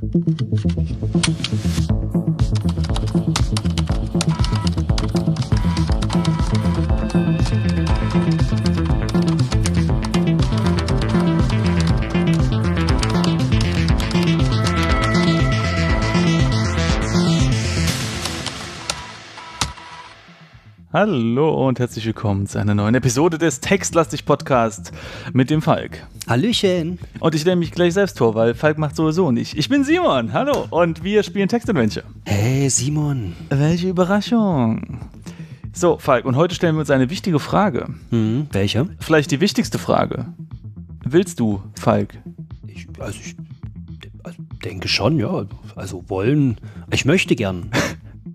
Thank you. Hallo und herzlich willkommen zu einer neuen Episode des Textlastig Podcast mit dem Falk. Hallöchen. Und ich stelle mich gleich selbst vor, weil Falk macht sowieso nicht. Ich bin Simon, hallo, und wir spielen Textadventure. Hey Simon. Welche Überraschung. So, Falk, und heute stellen wir uns eine wichtige Frage. Hm, welche? Vielleicht die wichtigste Frage. Willst du, Falk? Ich, also ich also denke schon, ja. Also wollen. Ich möchte gern.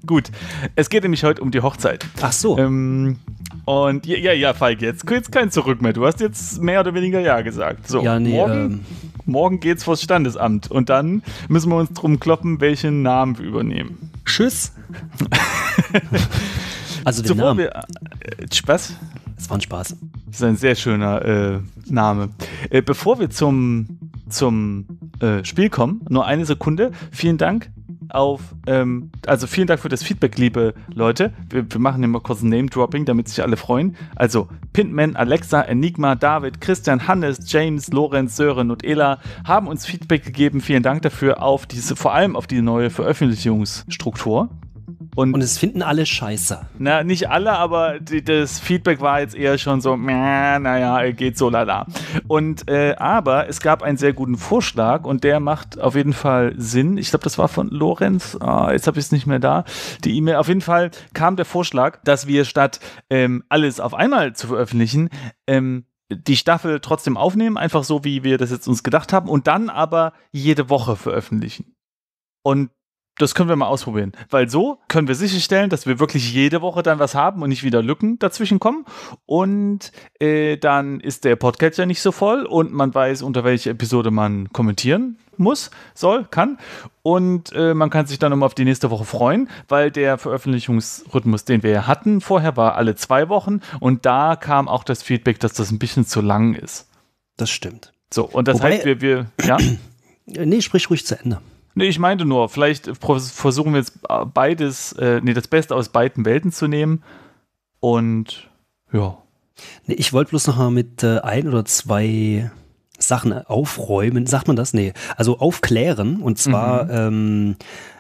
Gut, es geht nämlich heute um die Hochzeit. Ach so. Ähm, und ja, ja, ja, Falk, jetzt, jetzt kein Zurück mehr. Du hast jetzt mehr oder weniger Ja gesagt. So, ja, nee, morgen, ähm, morgen geht's vors Standesamt und dann müssen wir uns drum kloppen, welchen Namen wir übernehmen. Tschüss. also den Zuvor Namen. Wir, äh, Spaß. Es war ein Spaß. Das ist ein sehr schöner äh, Name. Äh, bevor wir zum, zum äh, Spiel kommen, nur eine Sekunde. Vielen Dank auf, ähm, also vielen Dank für das Feedback, liebe Leute. Wir, wir machen hier mal kurz ein Name-Dropping, damit sich alle freuen. Also Pintman, Alexa, Enigma, David, Christian, Hannes, James, Lorenz, Sören und Ela haben uns Feedback gegeben. Vielen Dank dafür auf diese, vor allem auf die neue Veröffentlichungsstruktur. Und, und es finden alle scheiße. Na, nicht alle, aber die, das Feedback war jetzt eher schon so, naja, geht so lala. Und, äh, aber es gab einen sehr guten Vorschlag und der macht auf jeden Fall Sinn. Ich glaube, das war von Lorenz. Ah, jetzt habe ich es nicht mehr da. Die E-Mail. Auf jeden Fall kam der Vorschlag, dass wir statt ähm, alles auf einmal zu veröffentlichen, ähm, die Staffel trotzdem aufnehmen, einfach so, wie wir das jetzt uns gedacht haben, und dann aber jede Woche veröffentlichen. Und das können wir mal ausprobieren, weil so können wir sicherstellen, dass wir wirklich jede Woche dann was haben und nicht wieder Lücken dazwischen kommen. Und äh, dann ist der Podcatcher nicht so voll und man weiß, unter welche Episode man kommentieren muss, soll, kann. Und äh, man kann sich dann immer auf die nächste Woche freuen, weil der Veröffentlichungsrhythmus, den wir ja hatten vorher, war alle zwei Wochen. Und da kam auch das Feedback, dass das ein bisschen zu lang ist. Das stimmt. So, und das Wobei, heißt, wir, wir ja? Nee, sprich ruhig zu Ende. Nee, ich meinte nur, vielleicht versuchen wir jetzt äh, beides, äh, nee, das Beste aus beiden Welten zu nehmen. Und ja. Nee, ich wollte bloß noch mal mit äh, ein oder zwei Sachen aufräumen. Sagt man das? Nee. Also aufklären. Und zwar, mhm. ähm,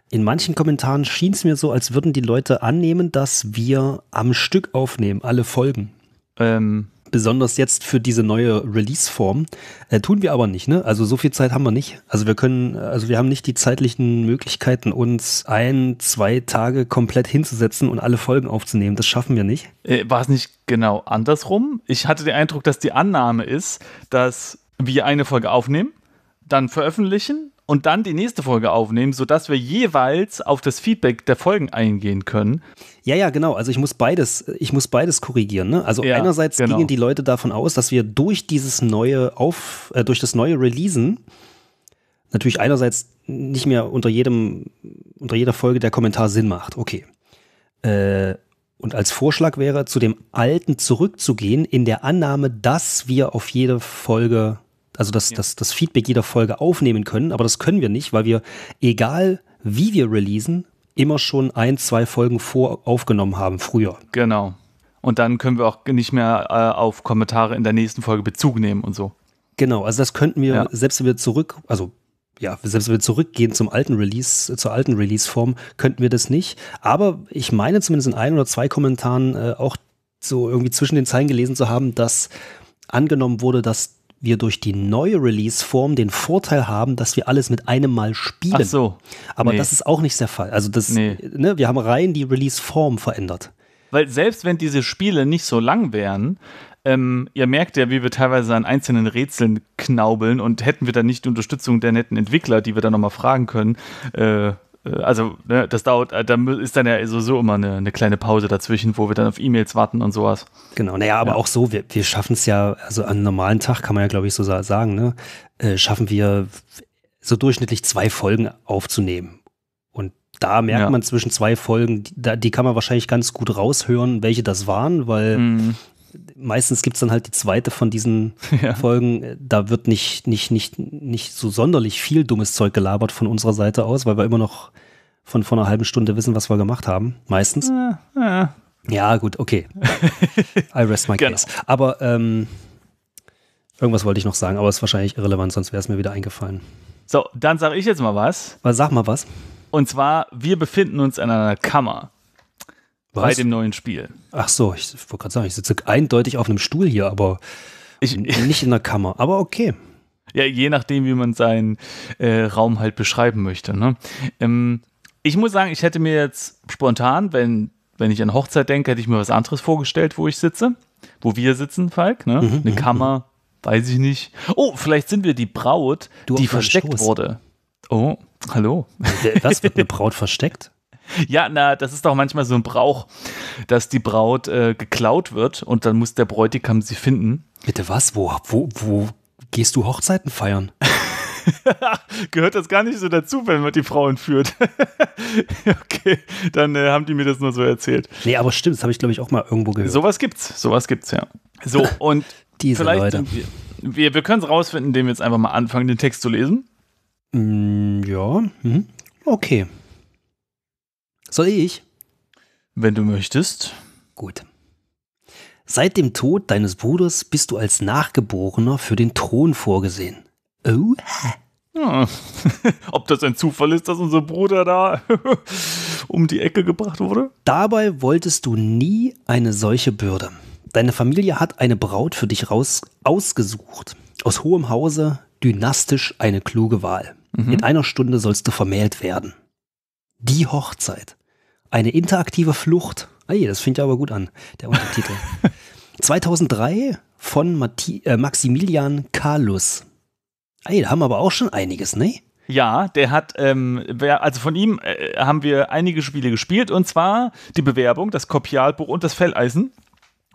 in manchen Kommentaren schien es mir so, als würden die Leute annehmen, dass wir am Stück aufnehmen, alle Folgen. Ähm, besonders jetzt für diese neue Release-Form. Äh, tun wir aber nicht, ne? Also so viel Zeit haben wir nicht. Also wir können, also wir haben nicht die zeitlichen Möglichkeiten, uns ein, zwei Tage komplett hinzusetzen und alle Folgen aufzunehmen. Das schaffen wir nicht. Äh, war es nicht genau andersrum? Ich hatte den Eindruck, dass die Annahme ist, dass wir eine Folge aufnehmen, dann veröffentlichen, und dann die nächste Folge aufnehmen, sodass wir jeweils auf das Feedback der Folgen eingehen können. Ja, ja, genau. Also ich muss beides, ich muss beides korrigieren. Ne? Also ja, einerseits genau. gingen die Leute davon aus, dass wir durch dieses neue auf, äh, durch das neue Releasen natürlich einerseits nicht mehr unter jedem, unter jeder Folge der Kommentar Sinn macht. Okay. Äh, und als Vorschlag wäre, zu dem Alten zurückzugehen, in der Annahme, dass wir auf jede Folge also das, ja. das, das Feedback jeder Folge aufnehmen können, aber das können wir nicht, weil wir, egal wie wir releasen, immer schon ein, zwei Folgen vor aufgenommen haben, früher. Genau. Und dann können wir auch nicht mehr äh, auf Kommentare in der nächsten Folge Bezug nehmen und so. Genau, also das könnten wir, ja. selbst wenn wir zurück, also ja, selbst wenn wir zurückgehen zum alten Release, zur alten Release-Form, könnten wir das nicht. Aber ich meine zumindest in ein oder zwei Kommentaren äh, auch so irgendwie zwischen den Zeilen gelesen zu haben, dass angenommen wurde, dass wir durch die neue Release-Form den Vorteil haben, dass wir alles mit einem Mal spielen. Ach so. Aber nee. das ist auch nicht der Fall. Also das, nee. ne, wir haben rein die Release-Form verändert. Weil selbst wenn diese Spiele nicht so lang wären, ähm, ihr merkt ja, wie wir teilweise an einzelnen Rätseln knaubeln und hätten wir dann nicht die Unterstützung der netten Entwickler, die wir dann nochmal fragen können, äh, äh, also ne, das dauert, äh, da ist dann ja sowieso immer eine, eine, kleine Pause dazwischen, wo wir dann auf E-Mails warten und sowas. Genau, naja, aber ja. auch so, wir, wir schaffen es ja, also an einem normalen Tag kann man ja, glaube ich, so sagen, ne, äh, schaffen wir so durchschnittlich zwei Folgen aufzunehmen. Und da merkt ja. man zwischen zwei Folgen, die, die, kann man wahrscheinlich ganz gut raushören, welche das waren, weil mhm meistens gibt es dann halt die zweite von diesen ja. Folgen. Äh, da wird nicht, nicht, nicht, nicht so sonderlich viel dummes Zeug gelabert von unserer Seite aus, weil wir immer noch von vor einer halben Stunde wissen, was wir gemacht haben. Meistens. Ja, ah, ja. Ah. ja gut, okay. I rest my genau. case. Genau. Aber ähm, irgendwas wollte ich noch sagen, aber es ist wahrscheinlich irrelevant, sonst wäre es mir wieder eingefallen. So, dann sage ich jetzt mal was. Sag mal was. Und zwar, wir befinden uns in einer Kammer. Was? Bei dem neuen Spiel. Ach so, ich wollte gerade sagen, ich sitze eindeutig auf einem Stuhl hier, aber ich, nicht in der Kammer. Aber okay. Ja, je nachdem, wie man seinen äh, Raum halt beschreiben möchte. Ne? Ähm, ich muss sagen, ich hätte mir jetzt spontan, wenn, wenn ich an Hochzeit denke, hätte ich mir was anderes vorgestellt, wo ich sitze. Wo wir sitzen, Falk. Ne? Mhm, Eine mhm, Kammer, mhm. weiß ich nicht. Oh, vielleicht sind wir die Braut, du die versteckt wurde. Oh, hallo. Was wird eine Braut versteckt? Ja, na, das ist doch manchmal so ein Brauch, dass die Braut äh, geklaut wird und dann muss der Bräutigam sie finden. Bitte was? Wo, wo, wo gehst du Hochzeiten feiern? Gehört das gar nicht so dazu, wenn man die Frauen führt. okay, dann äh, haben die mir das nur so erzählt. Nee, aber stimmt, das habe ich, glaube ich, auch mal irgendwo gehört. Sowas gibt's, sowas gibt's, ja. So, und Diese vielleicht Leute. wir, wir, wir können es rausfinden, indem wir jetzt einfach mal anfangen, den Text zu lesen. Mm, ja, mhm. okay. Soll ich? Wenn du möchtest. Gut. Seit dem Tod deines Bruders bist du als Nachgeborener für den Thron vorgesehen. Oh. Ja. Ob das ein Zufall ist, dass unser Bruder da um die Ecke gebracht wurde? Dabei wolltest du nie eine solche Bürde. Deine Familie hat eine Braut für dich raus ausgesucht. Aus hohem Hause, dynastisch eine kluge Wahl. Mhm. In einer Stunde sollst du vermählt werden. Die Hochzeit. Eine interaktive Flucht. Ah, Ey, das fängt ja aber gut an, der Untertitel. 2003 von Mati äh, Maximilian Carlus. Ah, Ey, da haben wir aber auch schon einiges, ne? Ja, der hat, ähm, also von ihm äh, haben wir einige Spiele gespielt und zwar die Bewerbung, das Kopialbuch und das Felleisen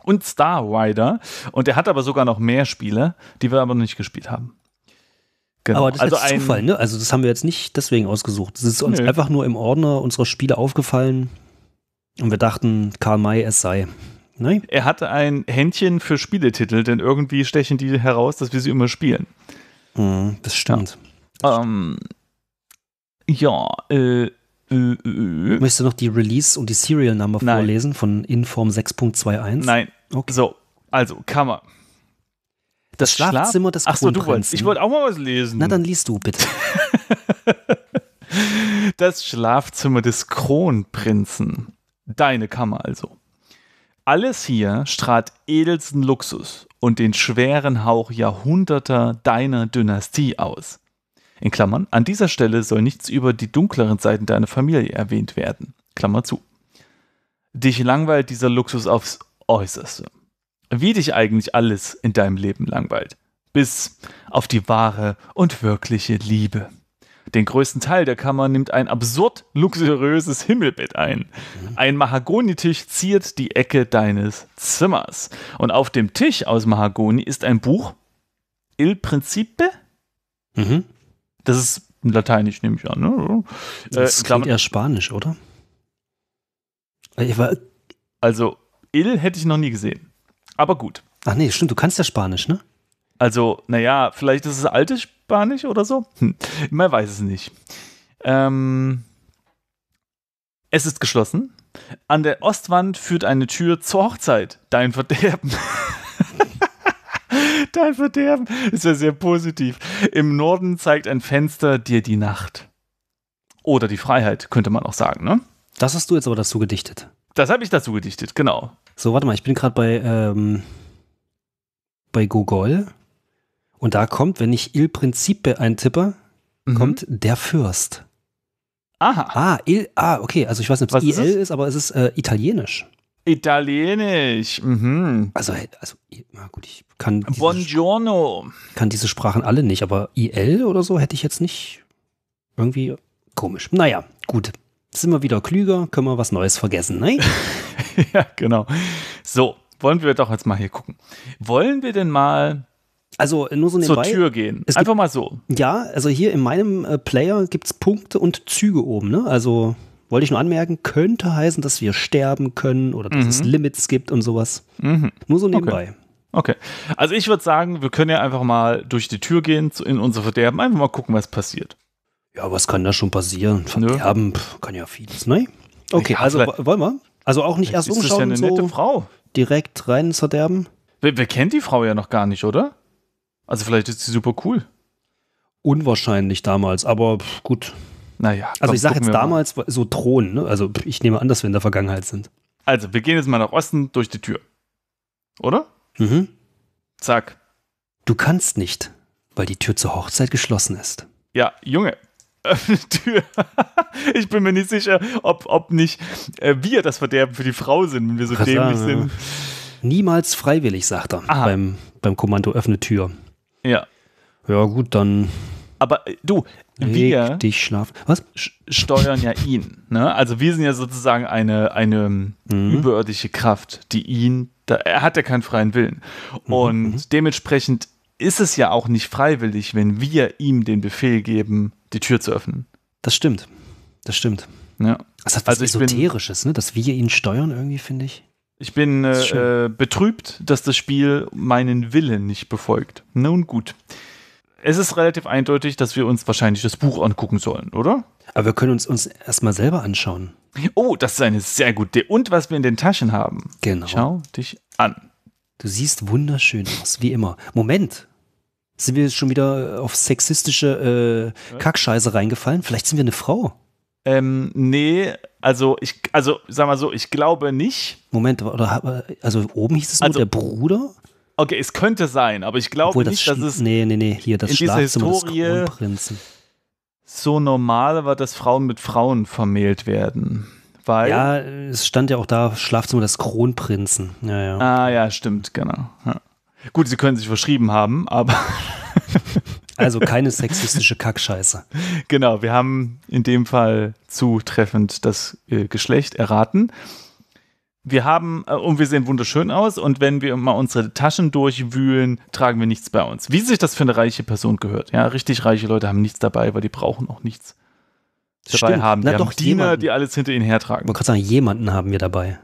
und Star Rider. Und der hat aber sogar noch mehr Spiele, die wir aber noch nicht gespielt haben. Genau. Aber das also ist also Zufall, ne? Also das haben wir jetzt nicht deswegen ausgesucht. Das ist uns nö. einfach nur im Ordner unserer Spiele aufgefallen und wir dachten, Karl May es sei. Nein? Er hatte ein Händchen für Spieletitel, denn irgendwie stechen die heraus, dass wir sie immer spielen. Mhm, das stimmt. Ja, ähm, ja äh, äh, äh. Möchtest du noch die Release und die Serial Number Nein. vorlesen von Inform 6.21? Nein. Okay. So, also Kammer. Das, Schlafzimmer des Ach so, du wolltest. Ich wollte auch mal was lesen. Na, dann liest du bitte. das Schlafzimmer des Kronprinzen. Deine Kammer also. Alles hier strahlt edelsten Luxus und den schweren Hauch Jahrhunderter deiner Dynastie aus. In Klammern, an dieser Stelle soll nichts über die dunkleren Seiten deiner Familie erwähnt werden. Klammer zu. Dich langweilt dieser Luxus aufs Äußerste wie dich eigentlich alles in deinem Leben langweilt, bis auf die wahre und wirkliche Liebe. Den größten Teil der Kammer nimmt ein absurd luxuriöses Himmelbett ein. Mhm. Ein Mahagonitisch ziert die Ecke deines Zimmers. Und auf dem Tisch aus Mahagoni ist ein Buch Il Principe. Mhm. Das ist Lateinisch, nehme ich an. Ne? Das äh, klingt eher Spanisch, oder? Äh, war, also Il hätte ich noch nie gesehen. Aber gut. Ach nee, stimmt, du kannst ja Spanisch, ne? Also, naja, vielleicht ist es altes Spanisch oder so. Hm, man weiß es nicht. Ähm, es ist geschlossen. An der Ostwand führt eine Tür zur Hochzeit. Dein Verderben. Dein Verderben ist ja sehr positiv. Im Norden zeigt ein Fenster dir die Nacht. Oder die Freiheit, könnte man auch sagen, ne? Das hast du jetzt aber dazu gedichtet. Das habe ich dazu gedichtet, genau. So, warte mal, ich bin gerade bei, ähm, bei Gogol. Und da kommt, wenn ich Il Principe eintippe, mhm. kommt der Fürst. Aha. Ah, il, ah, okay. Also ich weiß nicht, ob es IL ist, ist, aber es ist äh, italienisch. Italienisch. Mhm. Also, also, na gut, ich kann. Diese, Buongiorno. Kann diese Sprachen alle nicht, aber IL oder so hätte ich jetzt nicht. Irgendwie komisch. Naja, gut sind wir wieder klüger, können wir was Neues vergessen, ne? ja, genau. So, wollen wir doch jetzt mal hier gucken. Wollen wir denn mal also nur so Zur Tür gehen. Es Einfach gibt, mal so. Ja, also hier in meinem äh, Player gibt es Punkte und Züge oben. Ne? Also wollte ich nur anmerken, könnte heißen, dass wir sterben können oder dass mhm. es Limits gibt und sowas. Mhm. Nur so nebenbei. Okay. Okay. Also ich würde sagen, wir können ja einfach mal durch die Tür gehen in unser Verderben, einfach mal gucken, was passiert. Ja, was kann da schon passieren? Verderben ja. kann ja vieles, ne? Okay, ja, also wollen wir? Also auch nicht erst ist umschauen. Das ja eine nette so Frau. Direkt rein ins verderben. Wer, wer kennt die Frau ja noch gar nicht, oder? Also vielleicht ist sie super cool. Unwahrscheinlich damals, aber gut. Naja. Also komm, also ich sage jetzt damals mal. so Thron, ne? Also ich nehme an, dass wir in der Vergangenheit sind. Also, wir gehen jetzt mal nach Osten durch die Tür. Oder? Mhm. Zack. Du kannst nicht, weil die Tür zur Hochzeit geschlossen ist. Ja, Junge, Tür. Ich bin mir nicht sicher, ob, ob nicht äh, wir das Verderben für die Frau sind, wenn wir so dämlich sind. Niemals freiwillig, sagt er beim, beim Kommando öffne Tür. Ja. Ja, gut, dann. Aber äh, du, wir dich schlafen. Was? steuern ja ihn. Ne? Also wir sind ja sozusagen eine, eine ähm, mhm. überirdische Kraft, die ihn. Da, er hat ja keinen freien Willen. Mhm, Und mhm. dementsprechend ist es ja auch nicht freiwillig, wenn wir ihm den Befehl geben, die Tür zu öffnen. Das stimmt. Das stimmt. Ja. Das hat was also Esoterisches, bin, ne? dass wir ihn steuern irgendwie, finde ich. Ich bin äh, äh, betrübt, dass das Spiel meinen Willen nicht befolgt. Nun gut. Es ist relativ eindeutig, dass wir uns wahrscheinlich das Buch angucken sollen, oder? Aber wir können uns, uns erstmal selber anschauen. Oh, das ist eine sehr gute. Idee. Und was wir in den Taschen haben. Genau. Schau dich an. Du siehst wunderschön aus, wie immer. Moment, sind wir schon wieder äh, auf sexistische äh, Kackscheiße reingefallen? Vielleicht sind wir eine Frau. Ähm, nee, also ich, also sag mal so, ich glaube nicht. Moment, oder also oben hieß es nur also, der Bruder? Okay, es könnte sein, aber ich glaube das nicht, dass es nee, nee, nee, hier das Schlafzimmer des Kronprinzen. so normal war, dass Frauen mit Frauen vermählt werden. Weil ja, es stand ja auch da Schlafzimmer des Kronprinzen. Ja, ja. Ah ja, stimmt, genau. Ja. Gut, sie können sich verschrieben haben, aber. also keine sexistische Kackscheiße. Genau, wir haben in dem Fall zutreffend das äh, Geschlecht erraten. Wir haben, äh, und wir sehen wunderschön aus, und wenn wir mal unsere Taschen durchwühlen, tragen wir nichts bei uns. Wie sich das für eine reiche Person gehört. Ja, richtig reiche Leute haben nichts dabei, weil die brauchen auch nichts dabei stimmt. haben. Die Na, haben doch, Diener, jemanden. die alles hinter ihnen hertragen. Man kann sagen, jemanden haben wir dabei.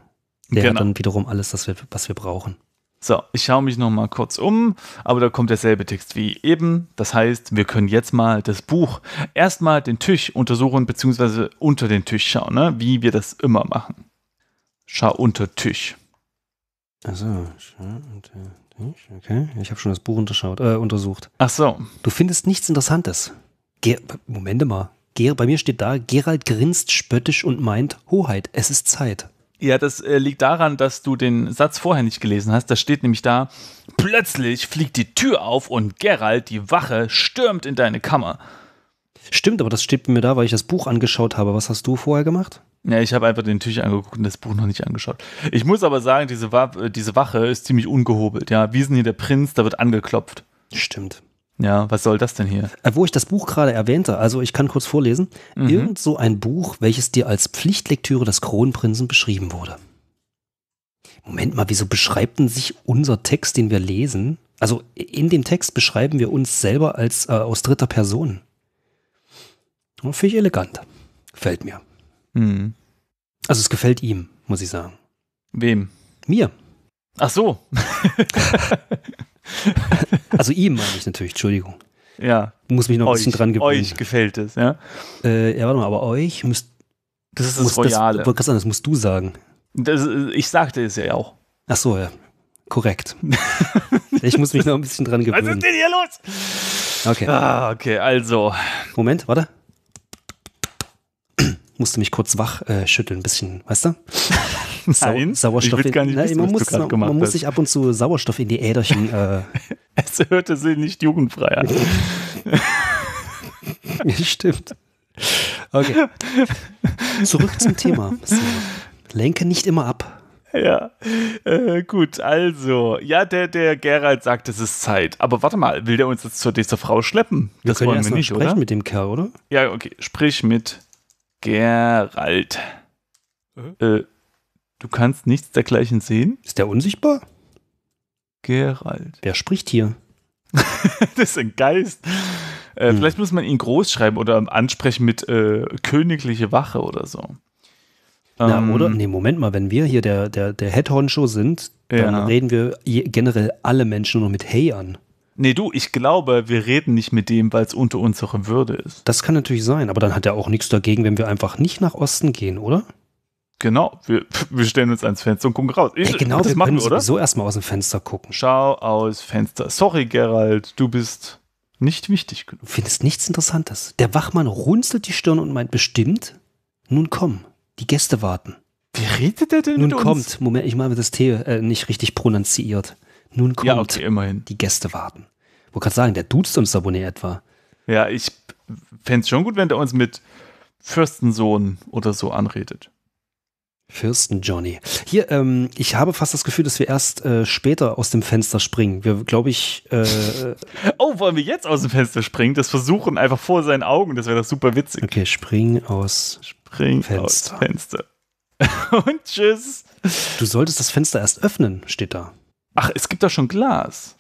Der genau. hat dann wiederum alles, was wir, was wir brauchen. So, ich schaue mich noch mal kurz um, aber da kommt derselbe Text wie eben. Das heißt, wir können jetzt mal das Buch erstmal den Tisch untersuchen bzw. unter den Tisch schauen, ne? wie wir das immer machen. Schau unter Tisch. Also, schau unter Tisch. Okay, ich habe schon das Buch unterschaut, äh, untersucht. Ach so. Du findest nichts Interessantes. Ger Moment mal. Ger bei mir steht da, Gerald grinst spöttisch und meint, Hoheit, es ist Zeit. Ja, das äh, liegt daran, dass du den Satz vorher nicht gelesen hast. Da steht nämlich da, plötzlich fliegt die Tür auf und Gerald, die Wache, stürmt in deine Kammer. Stimmt, aber das steht mir da, weil ich das Buch angeschaut habe. Was hast du vorher gemacht? Ja, ich habe einfach den Tisch angeguckt und das Buch noch nicht angeschaut. Ich muss aber sagen, diese, Wa äh, diese Wache ist ziemlich ungehobelt. Ja, wir sind hier der Prinz, da wird angeklopft. Stimmt. Ja, was soll das denn hier? Äh, wo ich das Buch gerade erwähnte, also ich kann kurz vorlesen. Mhm. Irgend so ein Buch, welches dir als Pflichtlektüre des Kronprinzen beschrieben wurde. Moment mal, wieso beschreibt denn sich unser Text, den wir lesen? Also in dem Text beschreiben wir uns selber als äh, aus dritter Person. Finde ich elegant. Gefällt mir. Mhm. Also es gefällt ihm, muss ich sagen. Wem? Mir. Ach so. also ihm meine ich natürlich, Entschuldigung. Ja. Muss mich noch ein bisschen dran gewöhnen. Euch gefällt es, ja? Äh, ja, warte mal, aber euch müsst. Das ist das Royale. Das, das musst du sagen. Das, äh, ich sagte es ja auch. Ach so, ja. Korrekt. ich muss mich noch ein bisschen dran gewöhnen. Was ist denn hier los? Okay. Ah, okay, also. Moment, warte. Musste mich kurz wach äh, schütteln, ein bisschen, weißt du? Sau Nein, Sauerstoff. Ich gar nicht wissen, Na, man, muss, man, man muss, sich ab und zu Sauerstoff in die Äderchen. Äh. es hörte sich nicht jugendfrei an. Stimmt. Okay. Zurück zum Thema. Lenke nicht immer ab. Ja, äh, gut, also, ja, der, der Gerald sagt, es ist Zeit. Aber warte mal, will der uns jetzt zur dieser Frau schleppen? Wir das können wollen wir nicht, sprechen oder? mit dem Kerl, oder? Ja, okay, sprich mit Gerald. Mhm. Äh, äh Du kannst nichts dergleichen sehen. Ist der unsichtbar? Gerald. Wer spricht hier? das ist ein Geist. Äh, hm. Vielleicht muss man ihn groß schreiben oder ansprechen mit äh, königliche Wache oder so. Na, ähm, oder? Nee, Moment mal, wenn wir hier der, der, der Headhorn-Show sind, dann ja. reden wir generell alle Menschen nur mit Hey an. Nee, du, ich glaube, wir reden nicht mit dem, weil es unter unserer Würde ist. Das kann natürlich sein, aber dann hat er auch nichts dagegen, wenn wir einfach nicht nach Osten gehen, oder? Genau, wir, wir stellen uns ans Fenster und gucken raus. Ich, Ey, genau, das wir machen, können oder? sowieso erstmal aus dem Fenster gucken. Schau aus Fenster. Sorry, Gerald, du bist nicht wichtig genug. Du findest nichts Interessantes. Der Wachmann runzelt die Stirn und meint bestimmt, nun komm, die Gäste warten. Wie redet er denn Nun mit kommt, uns? Moment, ich meine das T äh, nicht richtig pronunziert. Nun kommt, ja, okay, immerhin. die Gäste warten. Wo kannst sagen, der duzt uns Abonnee etwa. Ja, ich fände es schon gut, wenn der uns mit Fürstensohn oder so anredet. Fürsten Johnny. Hier, ähm, ich habe fast das Gefühl, dass wir erst äh, später aus dem Fenster springen. Wir, glaube ich. Äh, oh, wollen wir jetzt aus dem Fenster springen? Das versuchen einfach vor seinen Augen. Das wäre doch super witzig. Okay, spring aus spring Fenster. Aus Fenster. Und tschüss. Du solltest das Fenster erst öffnen, steht da. Ach, es gibt da schon Glas.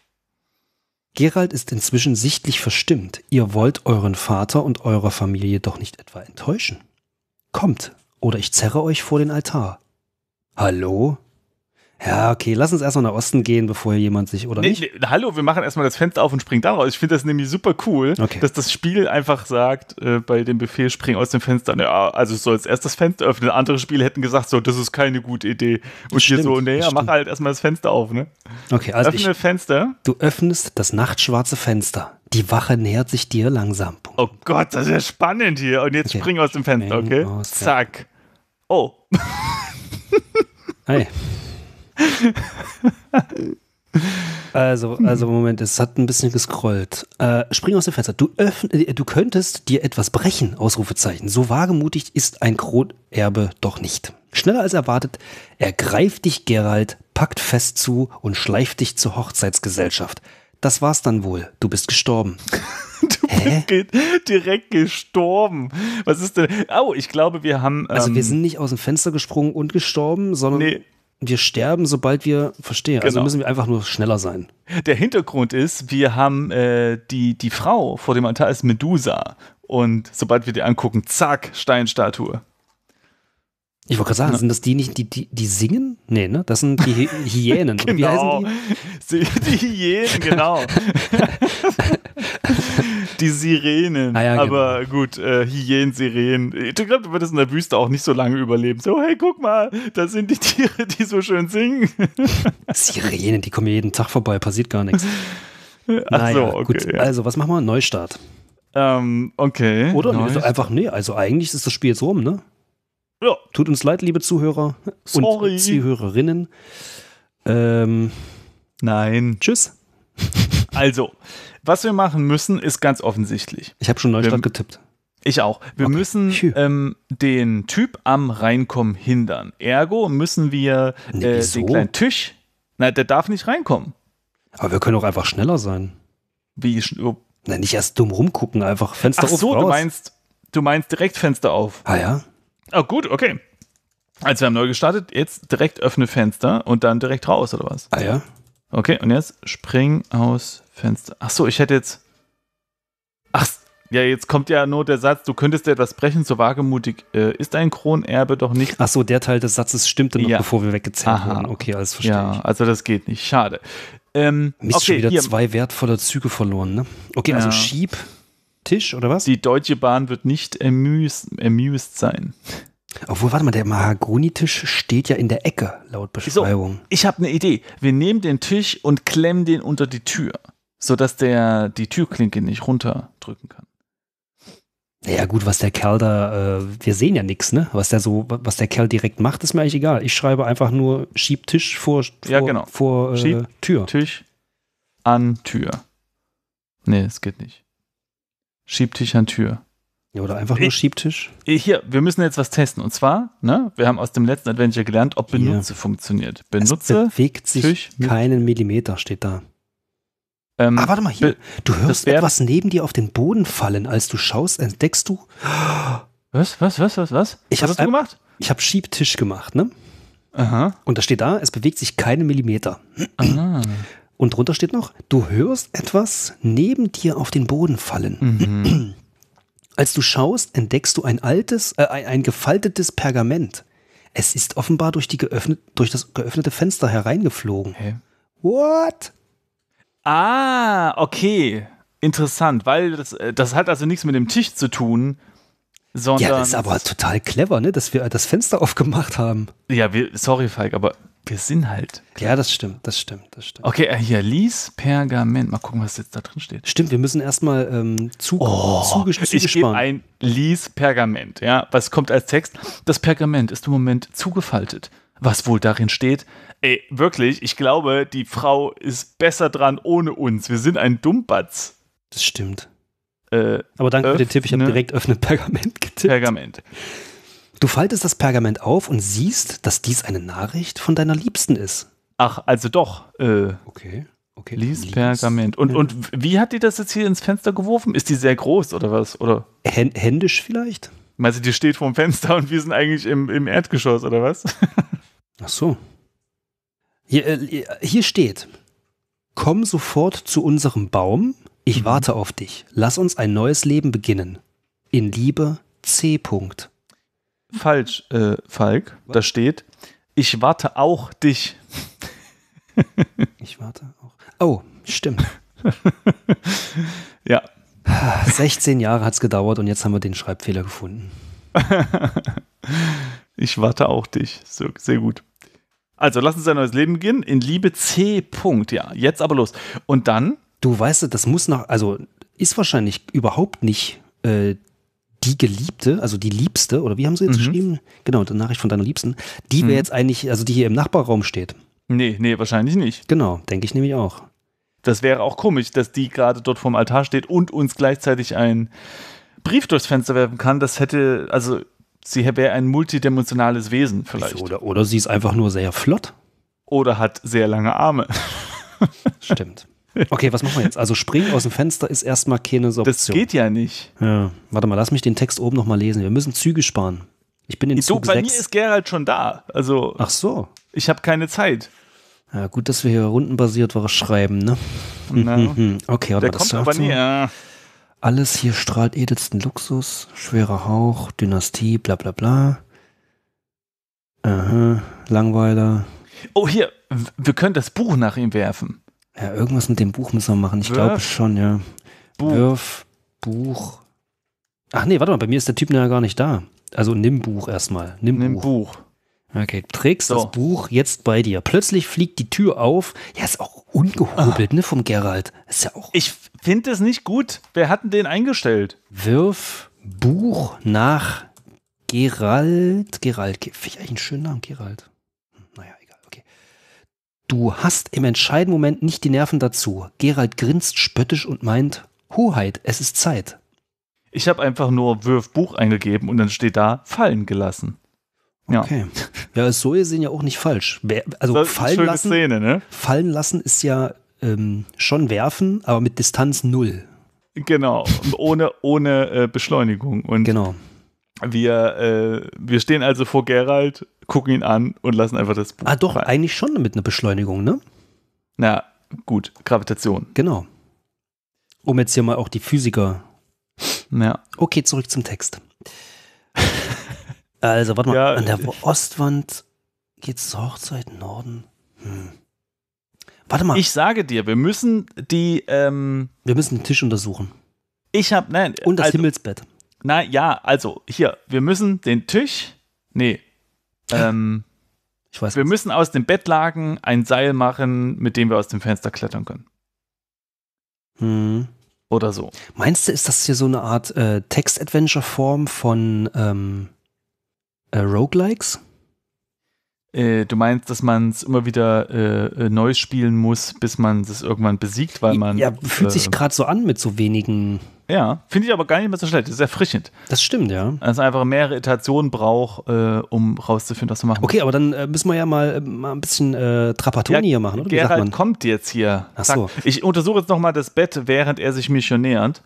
Gerald ist inzwischen sichtlich verstimmt. Ihr wollt euren Vater und eure Familie doch nicht etwa enttäuschen. Kommt, oder ich zerre euch vor den Altar. Hallo? ja, okay, lass uns erstmal nach Osten gehen, bevor jemand sich oder nee, nicht. Nee, hallo, wir machen erstmal das Fenster auf und springen da raus. Ich finde das nämlich super cool, okay. dass das Spiel einfach sagt, äh, bei dem Befehl spring aus dem Fenster, naja, also du sollst erst das Fenster öffnen. Andere Spiele hätten gesagt, so, das ist keine gute Idee. Und stimmt, hier so, naja, mach halt erstmal das Fenster auf, ne? Okay, also. Öffne ich, Fenster. Du öffnest das nachtschwarze Fenster. Die Wache nähert sich dir langsam. Punkt. Oh Gott, das ist ja spannend hier. Und jetzt okay. spring aus dem Fenster, okay? Zack. Oh. Hey. Also, also Moment, es hat ein bisschen gescrollt. Äh, spring aus dem Fenster. Du, öffn, äh, du könntest dir etwas brechen, Ausrufezeichen. So wagemutig ist ein Kronerbe doch nicht. Schneller als erwartet ergreift dich Gerald, packt fest zu und schleift dich zur Hochzeitsgesellschaft. Das war's dann wohl. Du bist gestorben. du Hä? bist direkt gestorben. Was ist denn? Au, oh, ich glaube, wir haben. Ähm also wir ähm, sind nicht aus dem Fenster gesprungen und gestorben, sondern. Nee wir sterben, sobald wir verstehen. Also genau. Also müssen wir einfach nur schneller sein. Der Hintergrund ist, wir haben äh, die, die Frau vor dem Altar ist Medusa. Und sobald wir die angucken, zack, Steinstatue. Ich wollte gerade sagen, sind das die nicht, die, die, die singen? Nee, ne? Das sind die Hyänen. genau. Wie heißen die? die Hyänen, genau. die Sirenen. Ah, ja, genau. Aber genau. gut, äh, Hyänen, Sirenen. Ich glaube, du würdest in der Wüste auch nicht so lange überleben. So, hey, guck mal, da sind die Tiere, die so schön singen. Sirenen, die kommen jeden Tag vorbei, passiert gar nichts. Ach naja, so, okay. Gut. Ja. Also, was machen wir? Neustart. Ähm, okay. Oder? Nee, einfach, nee, also eigentlich ist das Spiel jetzt rum, ne? Ja. Tut uns leid, liebe Zuhörer Sorry. und Zuhörerinnen. Ähm, Nein. Tschüss. Also, was wir machen müssen, ist ganz offensichtlich. Ich habe schon Neustart wir, getippt. Ich auch. Wir okay. müssen ähm, den Typ am Reinkommen hindern. Ergo müssen wir nee, äh, den kleinen Tisch. Nein, der darf nicht reinkommen. Aber wir können auch einfach schneller sein. Wie? Oh. Na, nicht erst dumm rumgucken, einfach Fenster Ach auf. Ach so, raus. du meinst, du meinst direkt Fenster auf. Ah ja. Oh, gut, okay. Also wir haben neu gestartet, jetzt direkt öffne Fenster und dann direkt raus, oder was? Ah ja. Okay, und jetzt spring aus Fenster. Ach so, ich hätte jetzt. Ach, ja, jetzt kommt ja nur der Satz, du könntest etwas brechen, so wagemutig äh, ist ein Kronerbe doch nicht. Ach so, der Teil des Satzes stimmte noch, ja. bevor wir weggezählt Aha. Okay, alles verstehe ja, ich. also das geht nicht, schade. Ähm, Mist, okay, schon wieder hier. zwei wertvolle Züge verloren, ne? Okay, also ja. also Schieb, Tisch oder was? Die Deutsche Bahn wird nicht amused, amused sein. Obwohl, warte mal, der Mahagonitisch steht ja in der Ecke, laut Beschreibung. So, ich habe eine Idee. Wir nehmen den Tisch und klemmen den unter die Tür, sodass der die Türklinke nicht runterdrücken kann. Ja gut, was der Kerl da, äh, wir sehen ja nichts, ne? Was der so, was der Kerl direkt macht, ist mir eigentlich egal. Ich schreibe einfach nur Schiebtisch vor, vor, ja, genau. vor äh, Schieb Tür. Tisch an Tür. Nee, es geht nicht. Schiebtisch an Tür. Ja, oder einfach nur Schiebtisch. Hier, wir müssen jetzt was testen. Und zwar, ne, wir haben aus dem letzten Adventure gelernt, ob Benutze yeah. funktioniert. Benutze. Es bewegt sich Tisch, keinen Millimeter, steht da. Ähm, ah, warte mal hier. Du hörst etwas neben dir auf den Boden fallen. Als du schaust, entdeckst du. Was, was, was, was, was? Ich was hast du gemacht? Ich habe Schiebtisch gemacht, ne? Aha. Und da steht da, es bewegt sich keinen Millimeter. Aha. Und drunter steht noch, du hörst etwas neben dir auf den Boden fallen. Mhm. Als du schaust, entdeckst du ein altes, äh, ein gefaltetes Pergament. Es ist offenbar durch, die geöffnet, durch das geöffnete Fenster hereingeflogen. Hä? What? Ah, okay. Interessant, weil das, äh, das hat also nichts mit dem Tisch zu tun, sondern. Ja, das ist aber total clever, ne, dass wir äh, das Fenster aufgemacht haben. Ja, wir, sorry, Falk, aber Gesinhalt. Ja, das stimmt, das stimmt, das stimmt. Okay, äh, hier, Lies Pergament. Mal gucken, was jetzt da drin steht. Stimmt, wir müssen erstmal ähm, zu, oh, zugespannt. Ich ein Lies Pergament. Ja, was kommt als Text? Das Pergament ist im Moment zugefaltet. Was wohl darin steht? Ey, wirklich, ich glaube, die Frau ist besser dran ohne uns. Wir sind ein Dummbatz. Das stimmt. Äh, Aber danke öffne, für den Tipp, ich habe direkt öffne Pergament getippt. Pergament. Du faltest das Pergament auf und siehst, dass dies eine Nachricht von deiner Liebsten ist. Ach, also doch. Äh, okay. okay. Lies, Lies Pergament. Und, ja. und wie hat die das jetzt hier ins Fenster geworfen? Ist die sehr groß oder was? Oder? Händisch vielleicht? Meinst du, die steht vorm Fenster und wir sind eigentlich im, im Erdgeschoss oder was? Ach so. Hier, äh, hier steht: Komm sofort zu unserem Baum. Ich mhm. warte auf dich. Lass uns ein neues Leben beginnen. In Liebe C. -Punkt falsch, äh, Falk. Was? Da steht, ich warte auch dich. ich warte auch. Oh, stimmt. ja. 16 Jahre hat es gedauert und jetzt haben wir den Schreibfehler gefunden. ich warte auch dich. So, sehr gut. Also, lass uns ein neues Leben beginnen. In Liebe C. Punkt. Ja, jetzt aber los. Und dann. Du weißt, das muss noch, also ist wahrscheinlich überhaupt nicht äh, die Geliebte, also die Liebste, oder wie haben sie jetzt mhm. geschrieben? Genau, die Nachricht von deiner Liebsten, die mhm. wäre jetzt eigentlich, also die hier im Nachbarraum steht. Nee, nee, wahrscheinlich nicht. Genau, denke ich nämlich auch. Das wäre auch komisch, dass die gerade dort vorm Altar steht und uns gleichzeitig einen Brief durchs Fenster werfen kann. Das hätte, also sie wäre ein multidimensionales Wesen vielleicht. Oder, oder sie ist einfach nur sehr flott. Oder hat sehr lange Arme. Stimmt. Okay, was machen wir jetzt? Also springen aus dem Fenster ist erstmal keine Option. Das geht ja nicht. Ja. Warte mal, lass mich den Text oben nochmal lesen. Wir müssen Züge sparen. Ich bin in du, Zug Bei 6. mir ist Gerald schon da. Also, Ach so. Ich habe keine Zeit. Ja, gut, dass wir hier rundenbasiert was schreiben, ne? Mhm, mhm, mhm. okay, warte der das kommt aber so. näher. Alles hier strahlt edelsten Luxus, schwerer Hauch, Dynastie, bla bla bla. Aha, Langweiler. Oh, hier, wir können das Buch nach ihm werfen. Ja, irgendwas mit dem Buch müssen wir machen. Ich glaube schon, ja. Buch. Wirf, Buch. Ach nee, warte mal, bei mir ist der Typ ja gar nicht da. Also nimm Buch erstmal. Nimm, nimm Buch. Buch. Okay, trägst so. das Buch jetzt bei dir. Plötzlich fliegt die Tür auf. Ja, ist auch ungehobelt, ah. ne, vom Gerald. Ist ja auch. Ich finde es nicht gut. Wer hat denn den eingestellt? Wirf Buch nach Gerald. Gerald, finde ich eigentlich einen schönen Namen, Gerald. Du hast im entscheidenden Moment nicht die Nerven dazu. Gerald grinst spöttisch und meint, Hoheit, es ist Zeit. Ich habe einfach nur Würf Buch eingegeben und dann steht da fallen gelassen. Ja. Okay. Ja, so gesehen ja auch nicht falsch. Also fallen lassen. Szene, ne? Fallen lassen ist ja ähm, schon werfen, aber mit Distanz null. Genau, ohne, ohne äh, Beschleunigung. Und genau wir, äh, wir stehen also vor Gerald, gucken ihn an und lassen einfach das Buch. Ah, doch, fallen. eigentlich schon mit einer Beschleunigung, ne? Na, gut, Gravitation. Genau. Um jetzt hier mal auch die Physiker. Ja. Okay, zurück zum Text. also, warte mal, ja, an der Ostwand geht's zur Hochzeit Norden. Hm. Warte mal. Ich sage dir, wir müssen die. Ähm, wir müssen den Tisch untersuchen. Ich habe, nein. Und das also, Himmelsbett na ja, also hier, wir müssen den Tisch, nee, ähm, ich weiß wir nicht. müssen aus dem Bettlaken ein Seil machen, mit dem wir aus dem Fenster klettern können. Hm. Oder so. Meinst du, ist das hier so eine Art äh, Text-Adventure-Form von ähm, äh, Roguelikes? Äh, du meinst, dass man es immer wieder äh, äh, neu spielen muss, bis man es irgendwann besiegt, weil man. Ja, fühlt sich äh, gerade so an mit so wenigen ja, finde ich aber gar nicht mehr so schlecht. Das ist erfrischend. Das stimmt, ja. Also einfach mehrere Iterationen braucht, äh, um rauszufinden, was wir machen. Okay, aber dann äh, müssen wir ja mal, äh, mal ein bisschen äh, Trapatoni ja, hier machen, oder? Gerald kommt jetzt hier. Ach so. Ich untersuche jetzt nochmal das Bett, während er sich mir schon nähert.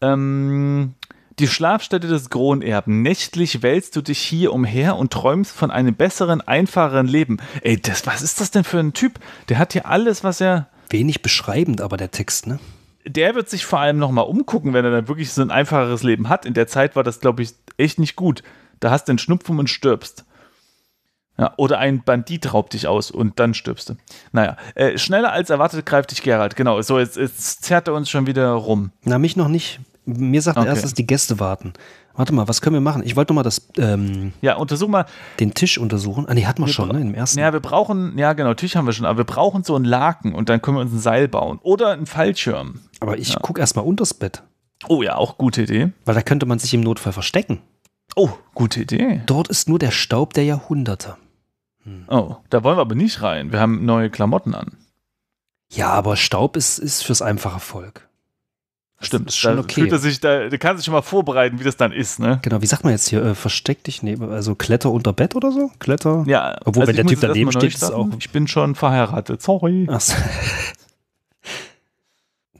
Ähm, die Schlafstätte des Gronerben. Nächtlich wälzt du dich hier umher und träumst von einem besseren, einfacheren Leben. Ey, das, was ist das denn für ein Typ? Der hat hier alles, was er. Wenig beschreibend, aber der Text, ne? der wird sich vor allem nochmal umgucken, wenn er dann wirklich so ein einfacheres Leben hat. In der Zeit war das, glaube ich, echt nicht gut. Da hast du einen Schnupfen und stirbst. Ja, oder ein Bandit raubt dich aus und dann stirbst du. Naja, äh, schneller als erwartet greift dich Gerald. Genau, so jetzt, jetzt zerrt er uns schon wieder rum. Na, mich noch nicht. Mir sagt okay. er erst, dass die Gäste warten. Warte mal, was können wir machen? Ich wollte noch mal das. Ähm, ja, untersuch mal. Den Tisch untersuchen. Ah, nee, hatten wir, wir schon, ne? Im ersten. Ja, wir brauchen. Ja, genau, Tisch haben wir schon. Aber wir brauchen so einen Laken und dann können wir uns ein Seil bauen. Oder einen Fallschirm. Aber ich ja. gucke erstmal unters Bett. Oh ja, auch gute Idee. Weil da könnte man sich im Notfall verstecken. Oh, gute Idee. Dort ist nur der Staub der Jahrhunderte. Hm. Oh, da wollen wir aber nicht rein. Wir haben neue Klamotten an. Ja, aber Staub ist, ist fürs einfache Volk. Stimmt, ist schon da okay. Fühlt er sich da, der kann sich schon mal vorbereiten, wie das dann ist, ne? Genau, wie sagt man jetzt hier, äh, versteck dich neben, also Kletter unter Bett oder so? Kletter? Ja. Obwohl, also wenn der Typ daneben steht, ist auch... Ich bin schon verheiratet, sorry. Ach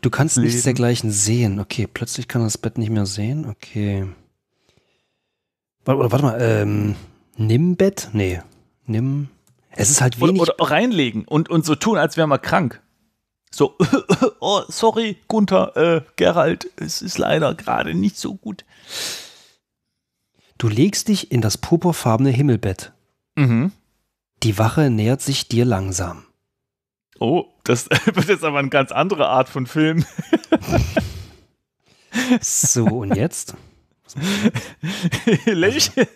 Du kannst Leben. nichts dergleichen sehen. Okay, plötzlich kann er das Bett nicht mehr sehen. Okay. Warte, oder warte mal, ähm, nimm Bett? Nee, nimm... Es ist halt wenig... Oder, oder reinlegen und, und so tun, als wäre man krank. So, oh, sorry, Gunther, äh, Gerald, es ist leider gerade nicht so gut. Du legst dich in das purpurfarbene Himmelbett. Mhm. Die Wache nähert sich dir langsam. Oh, das wird jetzt aber eine ganz andere Art von Film. so, und jetzt? lächel,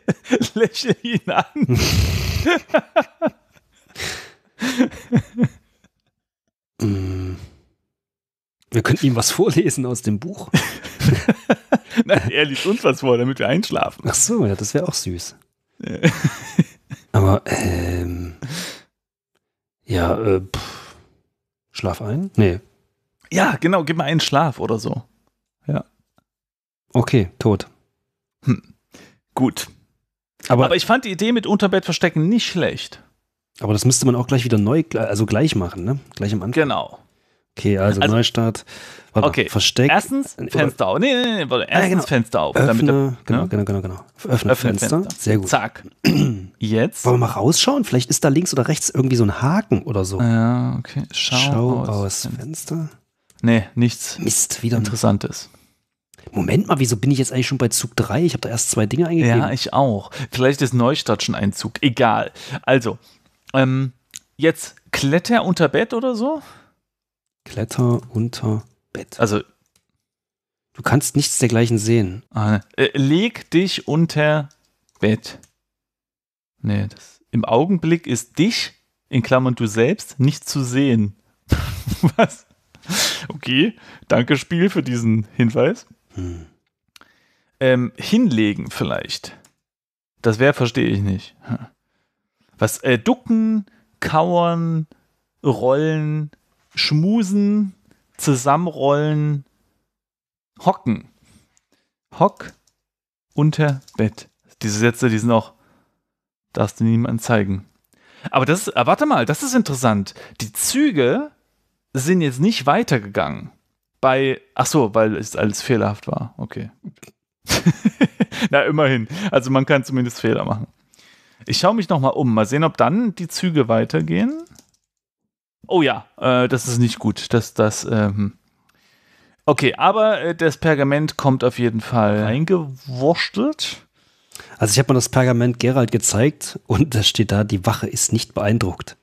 lächel ihn an. Mm. Wir könnten ihm was vorlesen aus dem Buch. Nein, er liest uns was vor, damit wir einschlafen. Ach so, ja, das wäre auch süß. Aber, ähm, ja, äh, pff, schlaf ein? Nee. Ja, genau, gib mal einen Schlaf oder so. Ja. Okay, tot. Hm. Gut. Aber, Aber ich fand die Idee mit Unterbett verstecken nicht schlecht. Aber das müsste man auch gleich wieder neu, also gleich machen, ne? Gleich am Anfang. Genau. Okay, also, also Neustart. Warte, okay. Versteck. Erstens äh, Fenster auf. Nee, nee, nee, warte. Ah, erstens ah, genau. Fenster auf. Öffne, der, genau, ne? genau, genau, genau. Öffne, Öffne Fenster. Fenster. Sehr gut. Zack. Jetzt. Wollen wir mal rausschauen? Vielleicht ist da links oder rechts irgendwie so ein Haken oder so. Ja, okay. Schau, Schau aus, aus Fenster. Nee, nichts. Mist, wieder Interessantes. Moment mal, wieso bin ich jetzt eigentlich schon bei Zug 3? Ich habe da erst zwei Dinge eingegeben. Ja, ich auch. Vielleicht ist Neustart schon ein Zug. Egal. Also, ähm, jetzt Kletter unter Bett oder so? Kletter unter Bett. Also. Du kannst nichts dergleichen sehen. Ah, ne. äh, leg dich unter Bett. Nee, das, im Augenblick ist dich, in Klammern du selbst, nicht zu sehen. Was? Okay, danke Spiel für diesen Hinweis. Hm. Ähm, hinlegen vielleicht. Das wäre, verstehe ich nicht. Hm was äh, ducken, kauern, rollen, schmusen, zusammenrollen, hocken. Hock unter Bett. Diese Sätze, die sind auch, darfst du niemandem zeigen. Aber das, ist, äh, warte mal, das ist interessant. Die Züge sind jetzt nicht weitergegangen. Bei, ach so, weil es alles fehlerhaft war. Okay. Na, immerhin. Also man kann zumindest Fehler machen. Ich schaue mich nochmal um. Mal sehen, ob dann die Züge weitergehen. Oh ja, äh, das ist nicht gut. Das, das, ähm okay, aber äh, das Pergament kommt auf jeden Fall eingewurstelt. Also ich habe mal das Pergament Gerald gezeigt und da steht da, die Wache ist nicht beeindruckt.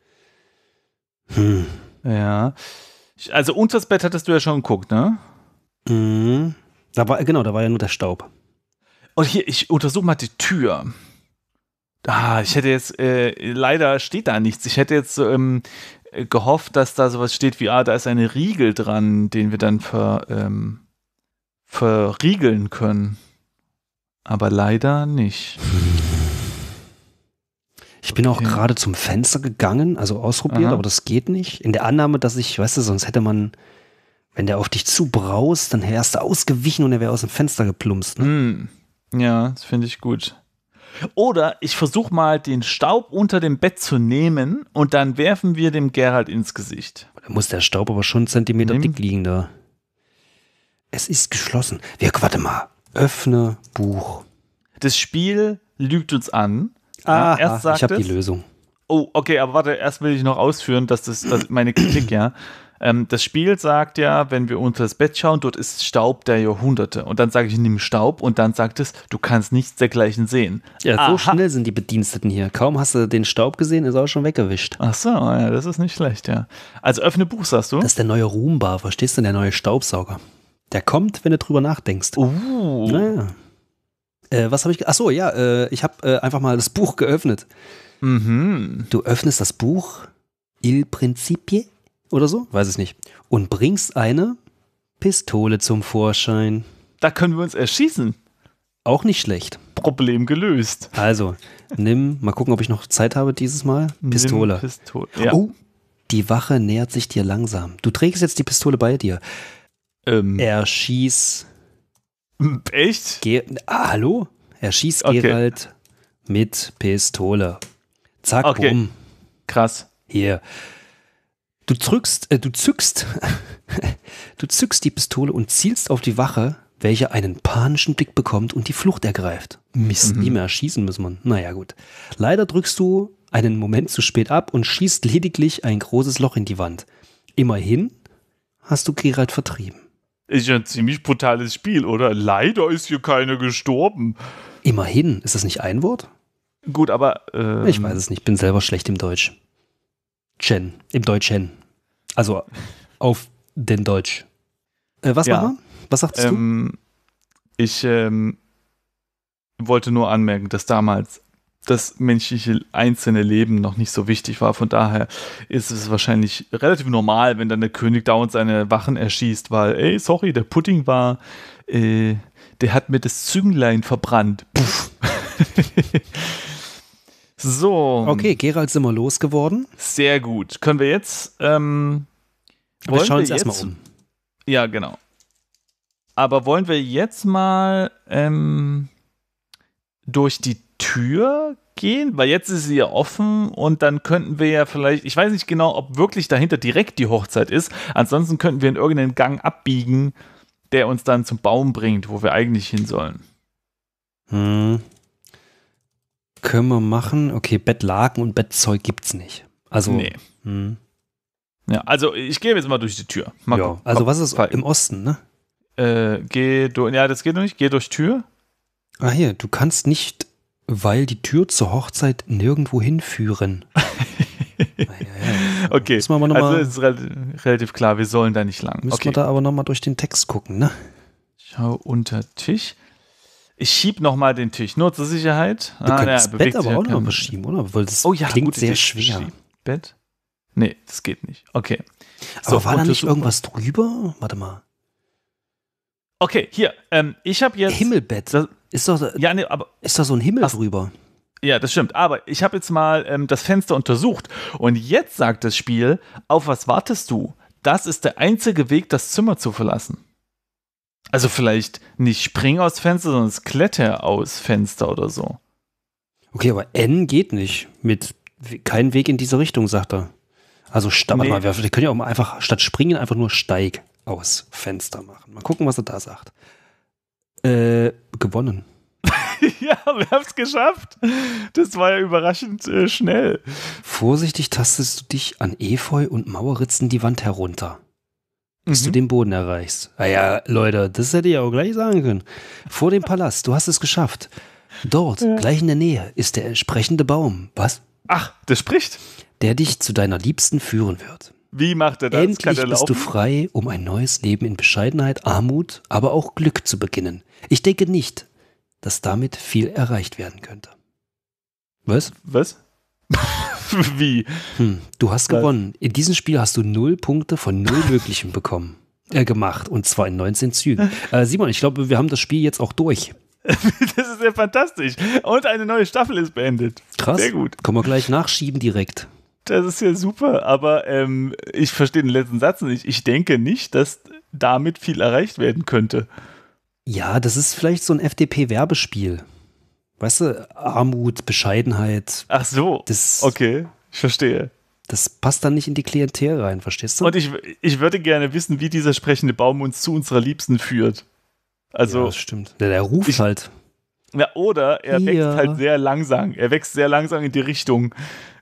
Hm. Ja. Also unter das Bett hattest du ja schon geguckt, ne? Mhm. Da war, genau, da war ja nur der Staub. Und hier, ich untersuche mal die Tür. Ah, ich hätte jetzt, äh, leider steht da nichts. Ich hätte jetzt ähm, äh, gehofft, dass da sowas steht wie, ah, da ist eine Riegel dran, den wir dann ver, ähm, verriegeln können. Aber leider nicht. Ich bin okay. auch gerade zum Fenster gegangen, also ausprobiert, Aha. aber das geht nicht. In der Annahme, dass ich, weißt du, sonst hätte man, wenn der auf dich zubraust, dann wärst du ausgewichen und er wäre aus dem Fenster geplumpst. Ne? Mm. Ja, das finde ich gut. Oder ich versuche mal, den Staub unter dem Bett zu nehmen und dann werfen wir dem Gerald ins Gesicht. Da muss der Staub aber schon einen Zentimeter Nimm. dick liegen da. Es ist geschlossen. Wir, warte mal. Öffne Buch. Das Spiel lügt uns an. Ah, ja, ich habe die Lösung. Oh, okay, aber warte, erst will ich noch ausführen, dass das dass meine Kritik, ja. Ähm, das Spiel sagt ja, wenn wir unter das Bett schauen, dort ist Staub der Jahrhunderte. Und dann sage ich, nimm Staub und dann sagt es, du kannst nichts dergleichen sehen. Ja, Aha. so schnell sind die Bediensteten hier. Kaum hast du den Staub gesehen, ist auch schon weggewischt. Ach so, ah ja, das ist nicht schlecht, ja. Also öffne Buch, sagst du? Das ist der neue Roomba, verstehst du, der neue Staubsauger. Der kommt, wenn du drüber nachdenkst. Uh. Naja. Äh, was habe ich. Ach so, ja, äh, ich habe äh, einfach mal das Buch geöffnet. Mhm. Du öffnest das Buch Il Principie oder so? Weiß ich nicht. Und bringst eine Pistole zum Vorschein. Da können wir uns erschießen. Auch nicht schlecht. Problem gelöst. Also, nimm, mal gucken, ob ich noch Zeit habe dieses Mal. Pistole. Nimm Pistole. Ja. Oh, die Wache nähert sich dir langsam. Du trägst jetzt die Pistole bei dir. Ähm. Erschieß. Echt? Ge ah, hallo? Erschieß okay. Gerald mit Pistole. Zack, okay. bumm. Krass. Hier. Du zückst, äh, du zückst, du zückst die Pistole und zielst auf die Wache, welche einen panischen Blick bekommt und die Flucht ergreift. Mist, mhm. nie mehr schießen muss man. Naja, gut. Leider drückst du einen Moment zu spät ab und schießt lediglich ein großes Loch in die Wand. Immerhin hast du Gerald vertrieben. Ist ja ein ziemlich brutales Spiel, oder? Leider ist hier keiner gestorben. Immerhin, ist das nicht ein Wort? Gut, aber. Ähm, ich weiß ähm, es nicht, bin selber schlecht im Deutsch. Chen, im Deutschen. Also auf den Deutsch. Äh, was ja. machen Was sagtest ähm, du? Ich ähm, wollte nur anmerken, dass damals das menschliche einzelne Leben noch nicht so wichtig war. Von daher ist es wahrscheinlich relativ normal, wenn dann der König dauernd seine Wachen erschießt, weil, ey, sorry, der Pudding war, äh, der hat mir das Zünglein verbrannt. Puff. So. Okay, Gerald sind wir losgeworden. Sehr gut. Können wir jetzt. Ähm, wir schauen wir uns erstmal um. Ja, genau. Aber wollen wir jetzt mal ähm, durch die Tür gehen? Weil jetzt ist sie ja offen und dann könnten wir ja vielleicht, ich weiß nicht genau, ob wirklich dahinter direkt die Hochzeit ist. Ansonsten könnten wir in irgendeinen Gang abbiegen, der uns dann zum Baum bringt, wo wir eigentlich hin sollen. Hm. Können wir machen. Okay, Bettlaken und Bettzeug gibt's nicht. Also. Nee. Hm. Ja, also ich gehe jetzt mal durch die Tür. Mal ja, also was ist im Osten, ne? Äh, geh durch. Ja, das geht noch nicht. Geh durch Tür. Ah, hier, du kannst nicht, weil die Tür zur Hochzeit nirgendwo hinführen. Ah, ja, ja. Okay, also mal, ist relativ klar, wir sollen da nicht lang. Müssen okay. wir da aber nochmal durch den Text gucken, ne? Schau unter Tisch. Ich schieb nochmal den Tisch, nur zur Sicherheit. Du ah, das Bett aber auch noch mal schieben, oder? Weil das oh, ja, klingt sehr schwer. Bett? Nee, das geht nicht. Okay. Aber so, war da nicht irgendwas drüber? Warte mal. Okay, hier. Ähm, ich habe jetzt. Himmelbett. Das, ist, doch, äh, ja, nee, aber, ist doch so ein Himmel ach, drüber. Ja, das stimmt. Aber ich habe jetzt mal ähm, das Fenster untersucht. Und jetzt sagt das Spiel: Auf was wartest du? Das ist der einzige Weg, das Zimmer zu verlassen. Also vielleicht nicht spring aus Fenster, sondern kletter aus Fenster oder so. Okay, aber N geht nicht mit kein Weg in diese Richtung, sagt er. Also nee. mal, wir können ja auch mal einfach statt springen einfach nur steig aus Fenster machen. Mal gucken, was er da sagt. Äh, gewonnen. ja, wir haben es geschafft. Das war ja überraschend äh, schnell. Vorsichtig tastest du dich an Efeu und Mauerritzen die Wand herunter bis mhm. du den Boden erreichst. Naja, ah Leute, das hätte ich auch gleich sagen können. Vor dem Palast, du hast es geschafft. Dort, ja. gleich in der Nähe, ist der entsprechende Baum. Was? Ach, der spricht. Der dich zu deiner Liebsten führen wird. Wie macht er das? Endlich bist du frei, um ein neues Leben in Bescheidenheit, Armut, aber auch Glück zu beginnen. Ich denke nicht, dass damit viel erreicht werden könnte. Was? Was? Wie? Hm, du hast gewonnen. In diesem Spiel hast du null Punkte von null möglichen bekommen. Äh, gemacht. Und zwar in 19 Zügen. Äh, Simon, ich glaube, wir haben das Spiel jetzt auch durch. das ist ja fantastisch. Und eine neue Staffel ist beendet. Krass. Sehr gut. Können wir gleich nachschieben direkt. Das ist ja super, aber ähm, ich verstehe den letzten Satz nicht. Ich denke nicht, dass damit viel erreicht werden könnte. Ja, das ist vielleicht so ein FDP-Werbespiel. Weißt du, Armut, Bescheidenheit. Ach so. Das, okay, ich verstehe. Das passt dann nicht in die Klientel rein, verstehst du? Und ich, ich würde gerne wissen, wie dieser sprechende Baum uns zu unserer Liebsten führt. Also. Ja, das stimmt. Ja, der ruft ich, halt. Ja, oder er Hier. wächst halt sehr langsam. Er wächst sehr langsam in die Richtung.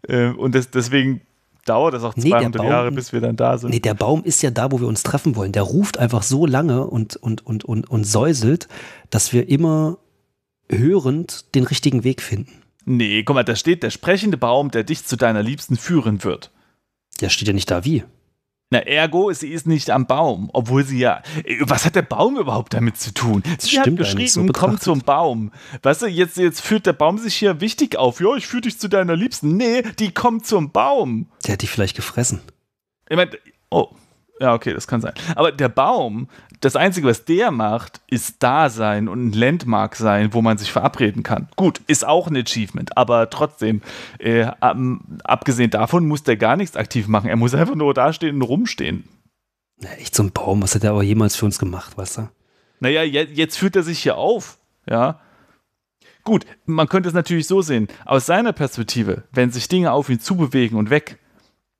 Äh, und das, deswegen dauert das auch 200 nee, Baum, Jahre, bis wir dann da sind. Nee, der Baum ist ja da, wo wir uns treffen wollen. Der ruft einfach so lange und, und, und, und, und säuselt, dass wir immer hörend den richtigen Weg finden. Nee, guck mal, da steht der sprechende Baum, der dich zu deiner Liebsten führen wird. Der steht ja nicht da wie. Na, ergo, sie ist nicht am Baum, obwohl sie ja. Äh, was hat der Baum überhaupt damit zu tun? Sie Stimmt hat geschrieben, so komm zum Baum. Weißt du, jetzt, jetzt führt der Baum sich hier wichtig auf. Ja, ich führe dich zu deiner Liebsten. Nee, die kommt zum Baum. Der hat die vielleicht gefressen. Ich meine, oh, ja, okay, das kann sein. Aber der Baum, das Einzige, was der macht, ist da sein und ein Landmark sein, wo man sich verabreden kann. Gut, ist auch ein Achievement, aber trotzdem, äh, abgesehen davon muss der gar nichts aktiv machen. Er muss einfach nur dastehen und rumstehen. Na, echt so ein Baum, was hat er aber jemals für uns gemacht, weißt du? Naja, jetzt führt er sich hier auf, ja. Gut, man könnte es natürlich so sehen, aus seiner Perspektive, wenn sich Dinge auf ihn zubewegen und weg,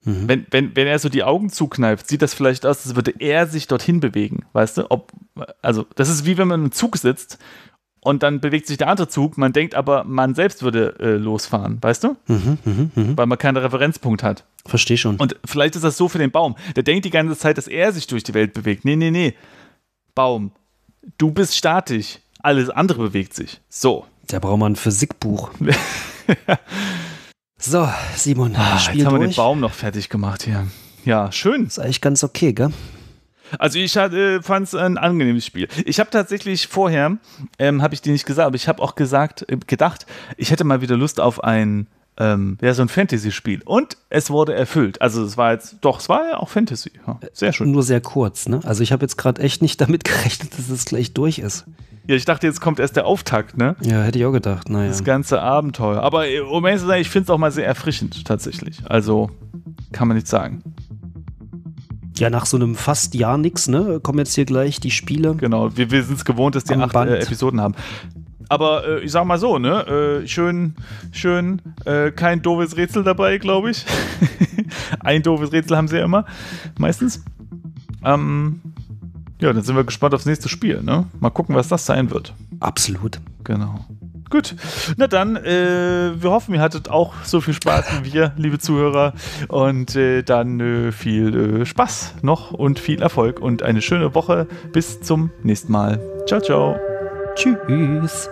Mhm. Wenn, wenn, wenn er so die Augen zukneift, sieht das vielleicht aus, als würde er sich dorthin bewegen, weißt du? Ob, also, das ist wie wenn man im Zug sitzt und dann bewegt sich der andere Zug. Man denkt aber, man selbst würde äh, losfahren, weißt du? Mhm, mh, mhm. Weil man keinen Referenzpunkt hat. Verstehe schon. Und vielleicht ist das so für den Baum. Der denkt die ganze Zeit, dass er sich durch die Welt bewegt. Nee, nee, nee. Baum, du bist statisch. Alles andere bewegt sich. So. Da braucht man ein Physikbuch. ja. So, Simon, ah, Spiel jetzt haben wir den Baum noch fertig gemacht hier. Ja, schön. Ist eigentlich ganz okay, gell? Also ich äh, fand es ein angenehmes Spiel. Ich habe tatsächlich vorher, ähm, habe ich dir nicht gesagt, aber ich habe auch gesagt, äh, gedacht, ich hätte mal wieder Lust auf ein ähm, ja, so ein Fantasy-Spiel. Und es wurde erfüllt. Also es war jetzt, doch, es war ja auch Fantasy. Ja, sehr schön. Nur sehr kurz, ne? Also ich habe jetzt gerade echt nicht damit gerechnet, dass es gleich durch ist. Ja, ich dachte, jetzt kommt erst der Auftakt, ne? Ja, hätte ich auch gedacht, naja. Das ganze Abenteuer. Aber äh, um ehrlich zu sein, ich finde es auch mal sehr erfrischend, tatsächlich. Also kann man nicht sagen. Ja, nach so einem fast Jahr nix, ne? Kommen jetzt hier gleich die Spiele. Genau, wir, wir sind es gewohnt, dass die acht äh, Episoden haben aber äh, ich sag mal so, ne? Äh, schön, schön, äh, kein doofes Rätsel dabei, glaube ich. Ein doofes Rätsel haben sie ja immer, meistens. Ähm, ja, dann sind wir gespannt aufs nächste Spiel, ne? Mal gucken, was das sein wird. Absolut. Genau. Gut, na dann, äh, wir hoffen, ihr hattet auch so viel Spaß wie wir, liebe Zuhörer. Und äh, dann äh, viel äh, Spaß noch und viel Erfolg und eine schöne Woche. Bis zum nächsten Mal. Ciao, ciao. Tschüss.